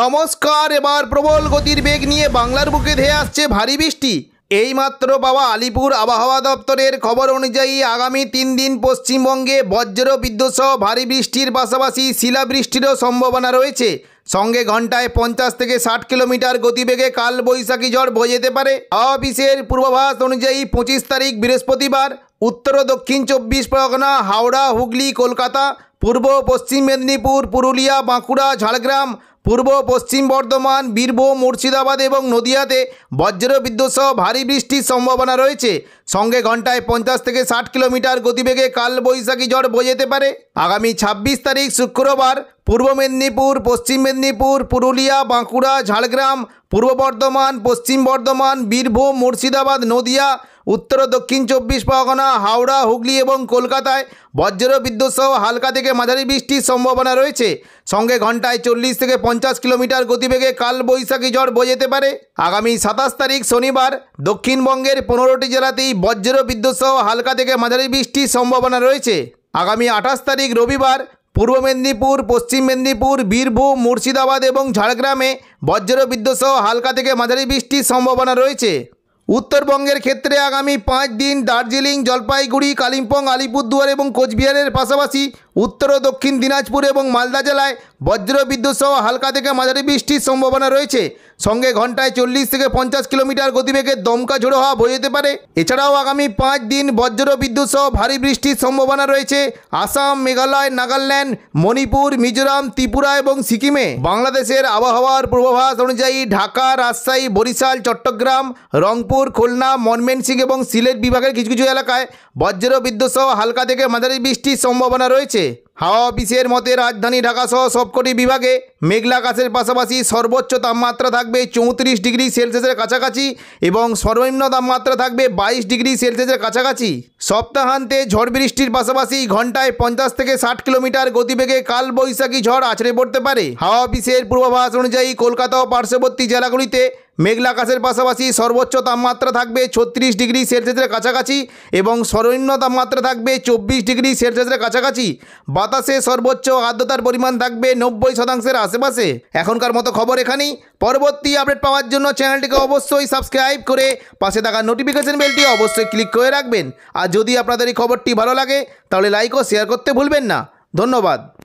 নমস্কার এবার প্রবল গতির বেগ নিয়ে বাংলার বুকে ধেয়ে আসছে ভারী বৃষ্টি এইমাত্র পাওয়া আলিপুর আবহাওয়া দপ্তরের খবর অনুযায়ী আগামী তিন দিন পশ্চিমবঙ্গে বজ্র বিদ্যুৎ সহ ভারী বৃষ্টির পাশাপাশি শিলাবৃষ্টিরও সম্ভাবনা রয়েছে সঙ্গে ঘন্টায় পঞ্চাশ থেকে ষাট কিলোমিটার গতিবেগে কাল বৈশাখী ঝড় বয়ে যেতে পারে অফিসের পূর্বাভাস অনুযায়ী পঁচিশ তারিখ বৃহস্পতিবার উত্তর ও দক্ষিণ চব্বিশ পরগনা হাওড়া হুগলি কলকাতা পূর্ব পশ্চিম মেদিনীপুর পুরুলিয়া বাঁকুড়া ঝাড়গ্রাম পূর্ব পশ্চিম বর্ধমান বীরভূম মুর্শিদাবাদ এবং নদিয়াতে বজ্র সহ ভারী বৃষ্টির সম্ভাবনা রয়েছে সঙ্গে ঘন্টায় পঞ্চাশ থেকে ষাট কিলোমিটার গতিবেগে কালবৈশাখী ঝড় বয়ে যেতে পারে আগামী ২৬ তারিখ শুক্রবার পূর্ব মেদিনীপুর পশ্চিম মেদিনীপুর পুরুলিয়া বাঁকুড়া ঝাড়গ্রাম পূর্ব বর্ধমান পশ্চিম বর্ধমান বীরভূম মুর্শিদাবাদ নদিয়া উত্তর ও দক্ষিণ চব্বিশ পরগনা হাওড়া হুগলি এবং কলকাতায় বজ্র বিদ্যুৎ সহ হালকা থেকে মাঝারি বৃষ্টির সম্ভাবনা রয়েছে সঙ্গে ঘন্টায় চল্লিশ থেকে পঞ্চাশ কিলোমিটার গতিবেগে কাল বৈশাখী ঝড় বোঝাতে পারে আগামী সাতাশ তারিখ শনিবার দক্ষিণবঙ্গের পনেরোটি জেলাতেই বজ্র বিদ্যুৎ সহ হালকা থেকে মাঝারি বৃষ্টির সম্ভাবনা রয়েছে আগামী আঠাশ তারিখ রবিবার পূর্ব মেদিনীপুর পশ্চিম মেদিনীপুর বীরভূম মুর্শিদাবাদ এবং ঝাড়গ্রামে বজ্র বিদ্যুৎসহ হালকা থেকে মাঝারি বৃষ্টির সম্ভাবনা রয়েছে উত্তরবঙ্গের ক্ষেত্রে আগামী পাঁচ দিন দার্জিলিং জলপাইগুড়ি কালিম্পং আলিপুরদুয়ার এবং কোচবিহারের পাশাপাশি উত্তর ও দক্ষিণ দিনাজপুর এবং মালদা জেলায় বজ্র বিদ্যুৎ সহ হালকা থেকে মাঝারি বৃষ্টির সম্ভাবনা রয়েছে সঙ্গে ঘন্টায় চল্লিশ থেকে পঞ্চাশ কিলোমিটার গতিবেগে দমকা ঝোড়ো হওয়া বয়ে যেতে পারে এছাড়াও আগামী পাঁচ দিন বজ্র বিদ্যুৎ সহ ভারী বৃষ্টির সম্ভাবনা রয়েছে আসাম মেঘালয় নাগাল্যান্ড মণিপুর মিজোরাম ত্রিপুরা এবং সিকিমে বাংলাদেশের আবহাওয়ার পূর্বাভাস অনুযায়ী ঢাকা রাজশাহী বরিশাল চট্টগ্রাম রংপুর খুলনা মনমেনসিং এবং সিলেট বিভাগের কিছু কিছু এলাকায় বজ্র বিদ্যুৎ সহ হালকা থেকে মাঝারি বৃষ্টির সম্ভাবনা রয়েছে চলছে হাওয়া অফিসের মতে রাজধানী ঢাকাসহ সবকটি বিভাগে মেঘলা আকাশের পাশাপাশি সর্বোচ্চ তাপমাত্রা থাকবে চৌত্রিশ ডিগ্রি সেলসিয়াসের কাছাকাছি এবং সর্বনিম্ন তাপমাত্রা থাকবে বাইশ ডিগ্রি সেলসিয়াসের কাছাকাছি সপ্তাহান্তে ঝড় বৃষ্টির পাশাপাশি ঘন্টায় পঞ্চাশ থেকে ষাট কিলোমিটার গতিবেগে কাল বৈশাখী ঝড় আছড়ে পড়তে পারে হাওয়া অফিসের পূর্বাভাস অনুযায়ী কলকাতা ও পার্শ্ববর্তী জেলাগুলিতে মেঘলা আকাশের পাশাপাশি সর্বোচ্চ তাপমাত্রা থাকবে ছত্রিশ ডিগ্রি সেলসিয়াসের কাছাকাছি এবং সর্বনিম্ন তাপমাত্রা থাকবে চব্বিশ ডিগ্রি সেলসিয়াসের কাছাকাছি বাতাসে সর্বোচ্চ আর্দ্রতার পরিমাণ থাকবে নব্বই শতাংশের আশেপাশে এখনকার মতো খবর এখানেই পরবর্তী আপডেট পাওয়ার জন্য চ্যানেলটিকে অবশ্যই সাবস্ক্রাইব করে পাশে থাকা নোটিফিকেশন বেলটি অবশ্যই ক্লিক করে রাখবেন আর যদি আপনাদের এই খবরটি ভালো লাগে তাহলে লাইক ও শেয়ার করতে ভুলবেন না ধন্যবাদ